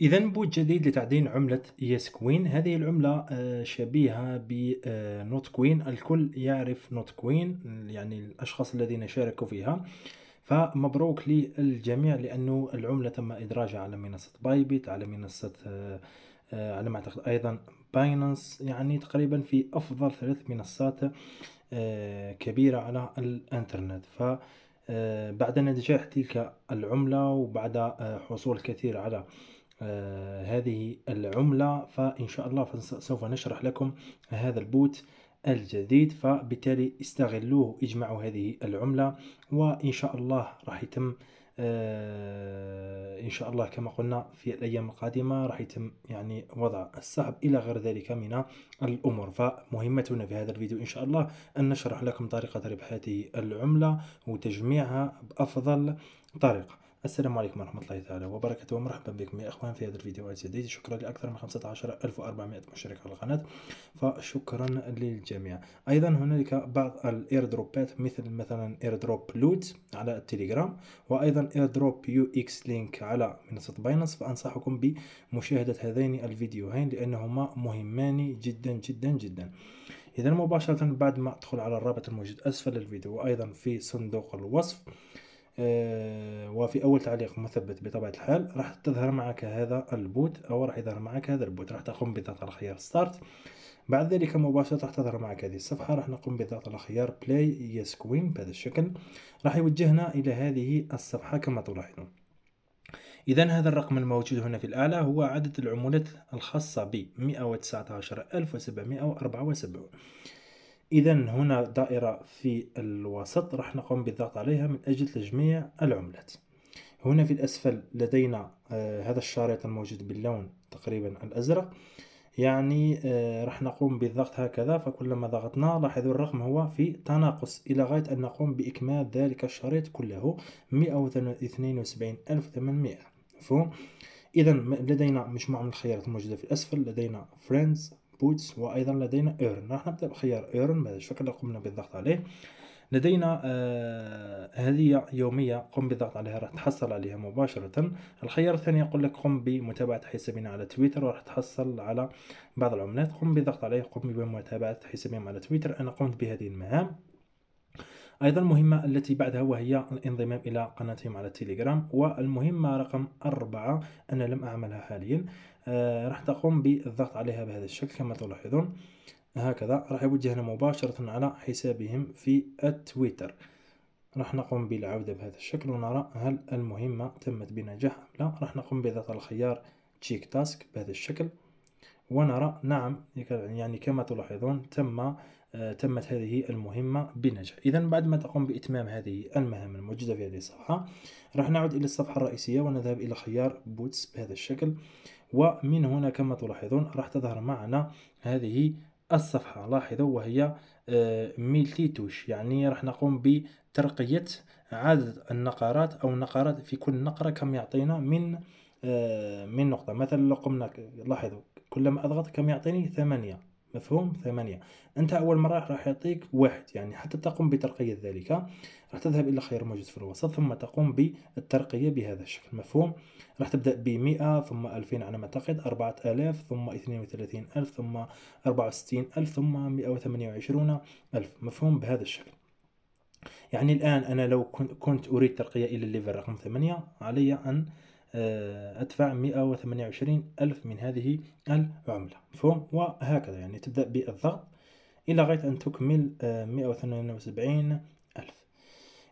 اذا بوت جديد لتعدين عمله يس كوين هذه العمله آه، شبيهه بنوت كوين آه، الكل يعرف نوت كوين يعني الاشخاص الذين شاركوا فيها فمبروك للجميع لانه العمله تم ادراجها على منصه بايبيت على منصه آه، على ما اعتقد ايضا باينانس يعني تقريبا في افضل ثلاث منصات كبيره على الانترنت ف بعد نجاح تلك العمله وبعد حصول كثير على آه، هذه العملة فإن شاء الله سوف نشرح لكم هذا البوت الجديد فبالتالي استغلوه اجمعوا هذه العملة وإن شاء الله راح يتم آه، ان شاء الله كما قلنا في الايام القادمه راح يتم يعني وضع السحب الى غير ذلك من الامور فمهمتنا في هذا الفيديو ان شاء الله ان نشرح لكم طريقه ربح هذه العمله وتجميعها بافضل طريقه السلام عليكم ورحمة الله تعالى وبركاته ومرحبا بكم يا أخوان في هذا الفيديو الجديد شكرا لأكثر من 15400 مشترك على القناة فشكرا للجميع أيضا هنالك بعض الايردروبات مثل مثلا ايردروب لوت على التليجرام وأيضا ايردروب يو اكس لينك على منصة باينانس فأنصحكم بمشاهدة هذين الفيديوهين لأنهما مهمان جدا جدا جدا إذا مباشرة بعد ما أدخل على الرابط الموجود أسفل الفيديو وأيضا في صندوق الوصف آه، وفي اول تعليق مثبت بطبيعه الحال راح تظهر معك هذا البوت او راح يظهر معك هذا البوت راح تقوم بضغط على خيار ستارت بعد ذلك مباشرة راح تظهر معك هذه الصفحة راح نقوم بضغط على خيار بلاي يس كوين بهذا الشكل راح يوجهنا إلى هذه الصفحة كما تلاحظون إذا هذا الرقم الموجود هنا في الأعلى هو عدد العمولات الخاصة ب 119774 إذا هنا دائرة في الوسط راح نقوم بالضغط عليها من أجل تجميع العملات هنا في الأسفل لدينا آه، هذا الشريط الموجود باللون تقريبا الأزرق يعني آه، راح نقوم بالضغط هكذا فكلما ضغطنا لاحظوا الرقم هو في تناقص إلى غاية أن نقوم بإكمال ذلك الشريط كله 172800 مفهوم إذا لدينا مجموعة من الخيارات الموجودة في الأسفل لدينا فريندز بوتس وايضا لدينا ايرن راح نبدا بخيار ايرن بهذا الشكل قمنا بالضغط عليه لدينا هدية آه، يومية قم بالضغط عليها راح تحصل عليها مباشرة الخيار الثاني يقول لك قم بمتابعة حسابنا على تويتر وراح تحصل على بعض العملات قم بالضغط عليه قم بمتابعة حسابهم على تويتر أنا قمت بهذه المهام أيضا المهمة التي بعدها وهي الانضمام إلى قناتهم على التليجرام والمهمة رقم أربعة أنا لم أعملها حاليا آه راح تقوم بالضغط عليها بهذا الشكل كما تلاحظون هكذا راح يوجهنا مباشرة على حسابهم في التويتر راح نقوم بالعودة بهذا الشكل ونرى هل المهمة تمت بنجاح أم لا راح نقوم بضغط الخيار تشيك تاسك بهذا الشكل ونرى نعم يعني كما تلاحظون تم آه، تمت هذه المهمة بنجاح إذا بعد ما تقوم بإتمام هذه المهام الموجودة في هذه الصفحة راح نعود إلى الصفحة الرئيسية ونذهب إلى خيار بوتس بهذا الشكل ومن هنا كما تلاحظون راح تظهر معنا هذه الصفحة لاحظوا وهي آه، ميلتي توش يعني راح نقوم بترقية عدد النقرات أو النقرات في كل نقرة كم يعطينا من آه، من نقطة مثلا لو قمنا لاحظوا كلما اضغط كم يعطيني ثمانية مفهوم ثمانية أنت أول مرة راح يعطيك واحد يعني حتى تقوم بترقية ذلك راح تذهب إلى خيار موجود في الوسط ثم تقوم بالترقية بهذا الشكل مفهوم راح تبدأ بمئة ثم ألفين على ما أعتقد أربعة آلاف ثم اثنين وثلاثين ألف ثم أربعة وستين ألف ثم مئة وثمانية وعشرون ألف مفهوم بهذا الشكل يعني الآن أنا لو كنت أريد ترقية إلى الليفل رقم ثمانية علي أن آه، أدفع 128 ألف من هذه العملة مفهوم وهكذا يعني تبدأ بالضغط إلى غاية أن تكمل 178 آه، ألف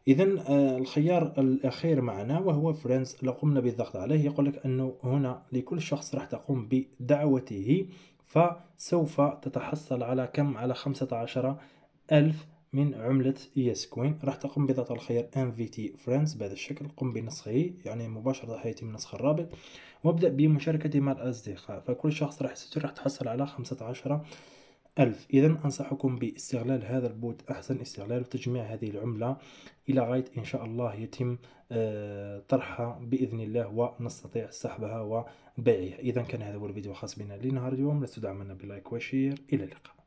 إذا آه، الخيار الأخير معنا وهو فريندز لو قمنا بالضغط عليه يقول لك أنه هنا لكل شخص راح تقوم بدعوته فسوف تتحصل على كم على 15 ألف من عملة ES Queen راح تقوم بضغط الخيار MVT Friends بهذا الشكل قم بنسخه يعني مباشرة سيتم نسخ الرابط وابدأ بمشاركته مع الأصدقاء فكل شخص راح راح تحصل على خمسة عشر ألف إذا أنصحكم باستغلال هذا البوت أحسن استغلال وتجميع هذه العملة إلى غاية إن شاء الله يتم آه، طرحها بإذن الله ونستطيع سحبها وبيعها إذا كان هذا هو الفيديو الخاص بنا لنهار اليوم لا تدعمنا بلايك وشير إلى اللقاء